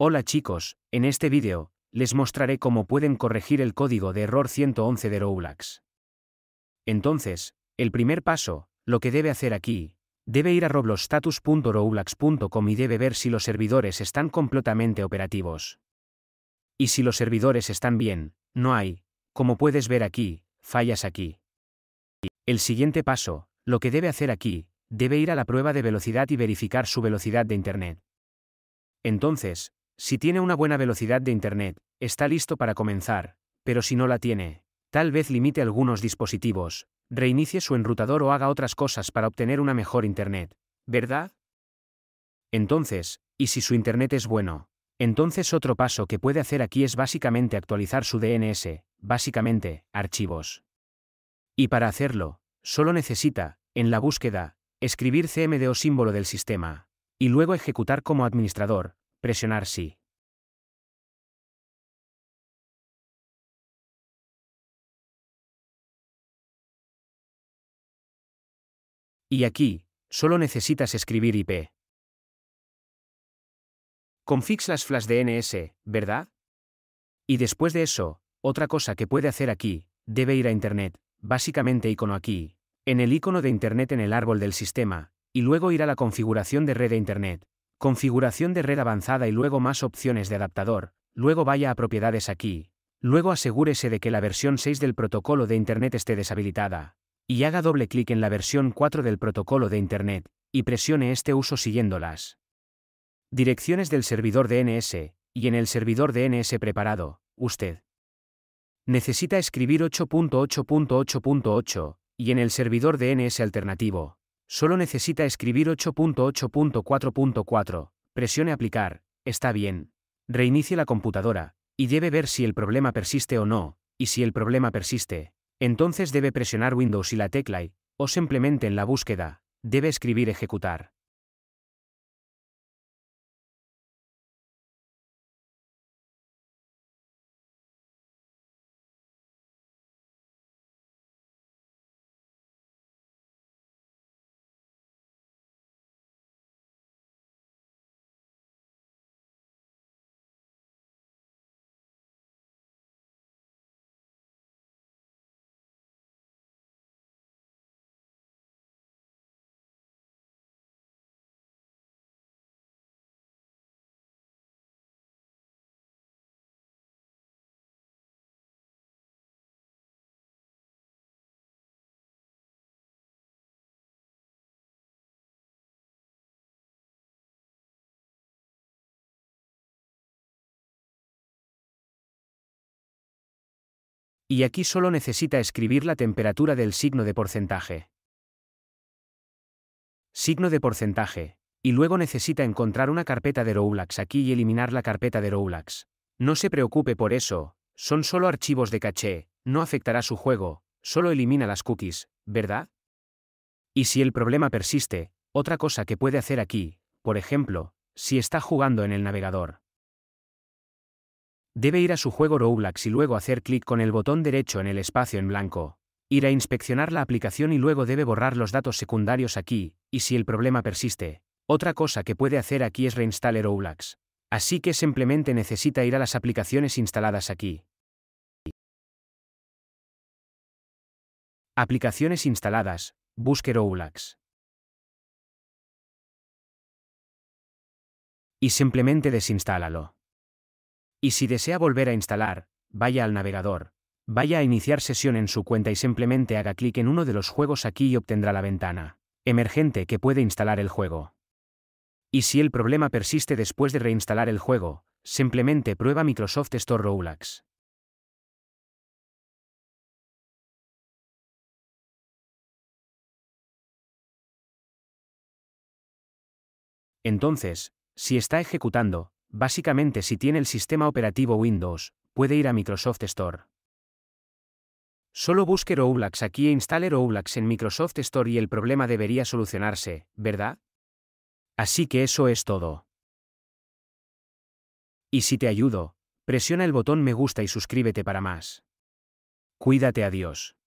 Hola chicos, en este vídeo, les mostraré cómo pueden corregir el código de error 111 de Roblox. Entonces, el primer paso, lo que debe hacer aquí, debe ir a robloxstatus.roblox.com y debe ver si los servidores están completamente operativos. Y si los servidores están bien, no hay, como puedes ver aquí, fallas aquí. El siguiente paso, lo que debe hacer aquí, debe ir a la prueba de velocidad y verificar su velocidad de Internet. Entonces, si tiene una buena velocidad de Internet, está listo para comenzar, pero si no la tiene, tal vez limite algunos dispositivos, reinicie su enrutador o haga otras cosas para obtener una mejor Internet, ¿verdad? Entonces, y si su Internet es bueno, entonces otro paso que puede hacer aquí es básicamente actualizar su DNS, básicamente, archivos. Y para hacerlo, solo necesita, en la búsqueda, escribir cmd o símbolo del sistema, y luego ejecutar como administrador, Presionar sí. Y aquí, solo necesitas escribir IP. Confix las flash DNS, ¿verdad? Y después de eso, otra cosa que puede hacer aquí, debe ir a Internet, básicamente icono aquí, en el icono de Internet en el árbol del sistema, y luego ir a la configuración de red de Internet configuración de red avanzada y luego más opciones de adaptador, luego vaya a propiedades aquí, luego asegúrese de que la versión 6 del protocolo de Internet esté deshabilitada, y haga doble clic en la versión 4 del protocolo de Internet, y presione este uso siguiéndolas. Direcciones del servidor DNS, y en el servidor DNS preparado, usted necesita escribir 8.8.8.8, y en el servidor DNS alternativo, Solo necesita escribir 8.8.4.4, presione aplicar, está bien. Reinicie la computadora, y debe ver si el problema persiste o no, y si el problema persiste, entonces debe presionar Windows y la tecla o simplemente en la búsqueda, debe escribir ejecutar. y aquí solo necesita escribir la temperatura del signo de porcentaje. Signo de porcentaje, y luego necesita encontrar una carpeta de Roblox aquí y eliminar la carpeta de Roblox. No se preocupe por eso, son solo archivos de caché, no afectará su juego, solo elimina las cookies, ¿verdad? Y si el problema persiste, otra cosa que puede hacer aquí, por ejemplo, si está jugando en el navegador. Debe ir a su juego Roblox y luego hacer clic con el botón derecho en el espacio en blanco. Ir a inspeccionar la aplicación y luego debe borrar los datos secundarios aquí, y si el problema persiste, otra cosa que puede hacer aquí es reinstalar Roblox. Así que simplemente necesita ir a las aplicaciones instaladas aquí. Aplicaciones instaladas, busque Roblox. Y simplemente desinstálalo. Y si desea volver a instalar, vaya al navegador, vaya a iniciar sesión en su cuenta y simplemente haga clic en uno de los juegos aquí y obtendrá la ventana emergente que puede instalar el juego. Y si el problema persiste después de reinstalar el juego, simplemente prueba Microsoft Store Roblox. Entonces, si está ejecutando, Básicamente si tiene el sistema operativo Windows, puede ir a Microsoft Store. Solo busque Roblox aquí e instale Roblox en Microsoft Store y el problema debería solucionarse, ¿verdad? Así que eso es todo. Y si te ayudo, presiona el botón me gusta y suscríbete para más. Cuídate, adiós.